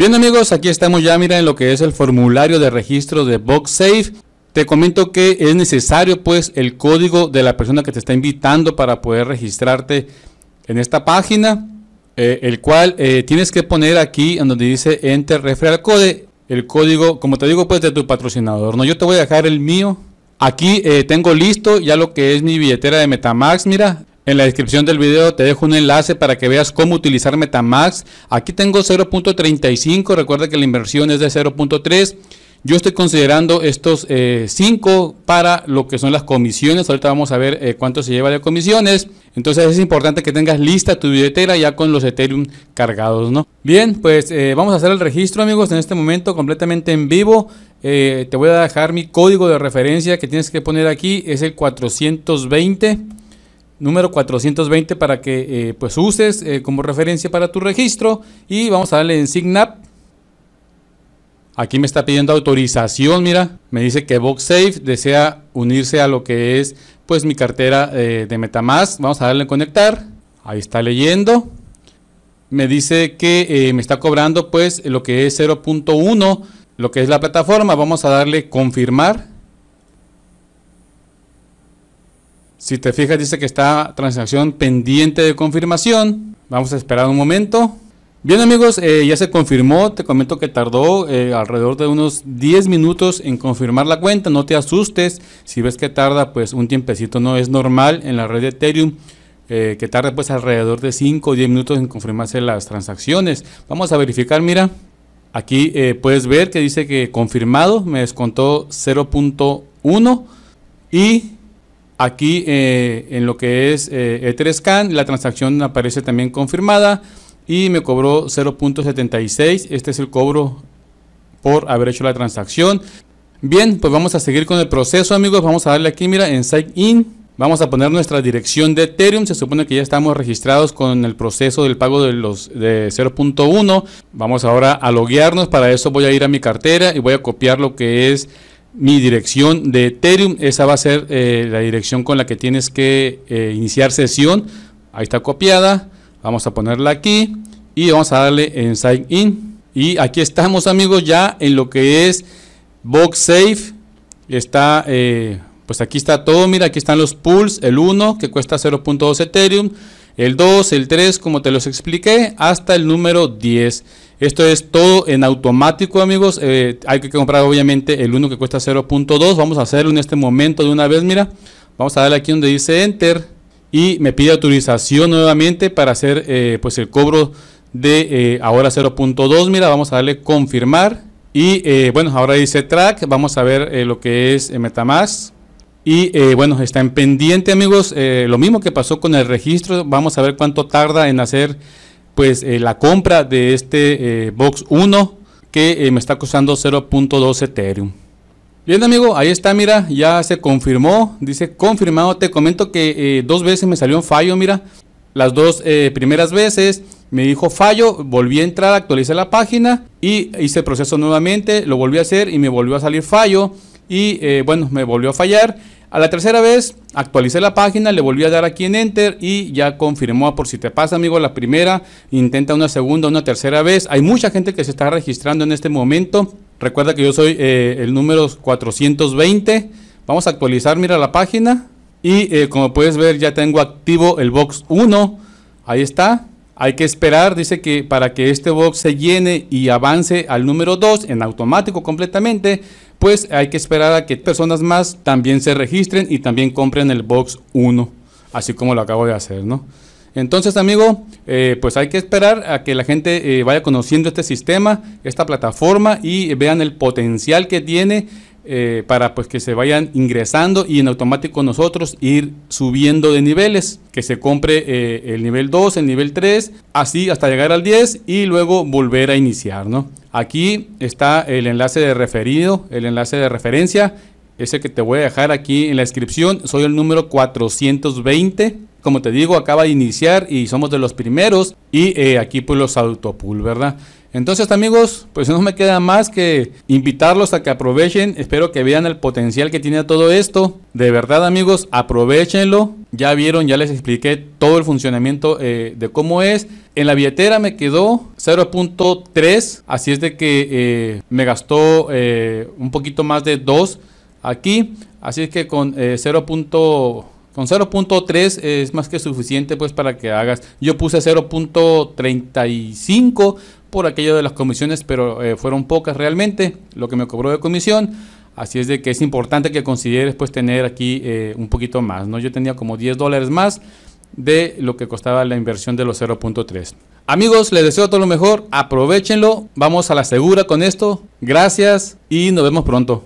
Bien amigos, aquí estamos ya, mira en lo que es el formulario de registro de BoxSafe. Te comento que es necesario pues el código de la persona que te está invitando para poder registrarte en esta página, eh, el cual eh, tienes que poner aquí en donde dice Enter Referral Code, el código, como te digo, pues de tu patrocinador. No, yo te voy a dejar el mío. Aquí eh, tengo listo ya lo que es mi billetera de Metamax, mira, en la descripción del video te dejo un enlace para que veas cómo utilizar Metamax. Aquí tengo 0.35, recuerda que la inversión es de 0.3. Yo estoy considerando estos 5 eh, para lo que son las comisiones. Ahorita vamos a ver eh, cuánto se lleva de comisiones. Entonces es importante que tengas lista tu billetera ya con los Ethereum cargados, ¿no? Bien, pues eh, vamos a hacer el registro, amigos, en este momento completamente en vivo. te voy a dejar mi código de referencia que tienes que poner aquí. Es el 420 número 420 para que eh, pues uses eh, como referencia para tu registro y vamos a darle en Signap. Aquí me está pidiendo autorización, mira, me dice que VoxSafe desea unirse a lo que es pues mi cartera eh, de MetaMask. Vamos a darle en conectar. Ahí está leyendo. Me dice que me está cobrando pues lo que es 0.1, lo que es la plataforma. Vamos a darle confirmar. Si te fijas, dice que está transacción pendiente de confirmación. Vamos a esperar un momento. Bien amigos, eh, ya se confirmó, te comento que tardó eh, alrededor de unos 10 minutos en confirmar la cuenta, no te asustes, si ves que tarda pues un tiempecito no es normal en la red de Ethereum, eh, que tarde pues alrededor de 5 o 10 minutos en confirmarse las transacciones. Vamos a verificar, mira, aquí puedes ver que dice que confirmado, me descontó 0.1 y Aquí eh, en lo que es eh, e la transacción aparece también confirmada y me cobró 0.76. Este es el cobro por haber hecho la transacción. Bien, pues vamos a seguir con el proceso, amigos. Vamos a darle aquí, mira, en Sign In. Vamos a poner nuestra dirección de Ethereum. Se supone que ya estamos registrados con el proceso del pago de los de 0.1. Vamos ahora a loguearnos. Para eso voy a ir a mi cartera y voy a copiar lo que es mi dirección de Ethereum. Esa va a ser eh, la dirección con la que tienes que eh, iniciar sesión. Ahí está copiada. Vamos a ponerla aquí y vamos a darle en Sign In. Y aquí estamos amigos ya en lo que es Box Safe. Está, eh, pues aquí está todo. Mira, aquí están los pools. El 1 que cuesta 0.2 Ethereum el 2, el 3, como te los expliqué, hasta el número 10. Esto es todo en automático, amigos. Eh, hay que comprar obviamente el 1 que cuesta 0.2. Vamos a hacerlo en este momento de una vez, mira. Vamos a darle aquí donde dice Enter y me pide autorización nuevamente para hacer eh, pues el cobro de eh, ahora 0.2. Mira, vamos a darle confirmar. Y bueno, ahora dice track. Vamos a ver lo que es Metamask. Y eh, bueno, está en pendiente, amigos. Eh, lo mismo que pasó con el registro. Vamos a ver cuánto tarda en hacer pues eh, la compra de este Box 1 que me está costando 0.2 Ethereum. Bien, amigo, ahí está, mira, ya se confirmó. Dice confirmado. Te comento que dos veces me salió un fallo, mira. Las dos primeras veces me dijo fallo, volví a entrar, actualicé la página y hice el proceso nuevamente, lo volví a hacer y me volvió a salir fallo y eh, bueno, me volvió a fallar. A la tercera vez actualicé la página, le volví a dar aquí en Enter y ya confirmó por si te pasa, amigo, la primera, intenta una segunda, una tercera vez. Hay mucha gente que se está registrando en este momento. Recuerda que yo soy eh, el número 420. Vamos a actualizar, mira la página. Y eh, como puedes ver, ya tengo activo el box 1. Ahí está. Hay que esperar, dice que para que este box se llene y avance al número 2 en automático completamente, pues hay que esperar a que personas más también se registren y también compren el box 1, así como lo acabo de hacer, ¿no? Entonces, amigo, eh, pues hay que esperar a que la gente eh, vaya conociendo este sistema, esta plataforma y vean el potencial que tiene eh, para pues que se vayan ingresando y en automático nosotros ir subiendo de niveles, que se compre el nivel 2, el nivel 3, así hasta llegar al 10 y luego volver a iniciar, ¿no? Aquí está el enlace de referido, el enlace de referencia, ese que te voy a dejar aquí en la descripción. Soy el número 420. Como te digo, acaba de iniciar y somos de los primeros. Y eh, aquí pues los autopool, ¿verdad? Entonces amigos, pues no me queda más que invitarlos a que aprovechen, espero que vean el potencial que tiene todo esto. De verdad amigos, aprovechenlo, ya vieron, ya les expliqué todo el funcionamiento eh, de cómo es. En la billetera me quedó 0.3, así es de que eh, me gastó eh, un poquito más de 2 aquí, así es que con 0. Con 0.3 es más que suficiente pues para que hagas. Yo puse 0.35 por aquello de las comisiones, pero eh, fueron pocas realmente, lo que me cobró de comisión. Así es de que es importante que consideres pues tener aquí eh, un poquito más, ¿no? Yo tenía como 10 dólares más de lo que costaba la inversión de los 0.3. Amigos, les deseo todo lo mejor, aprovechenlo, vamos a la segura con esto, gracias y nos vemos pronto.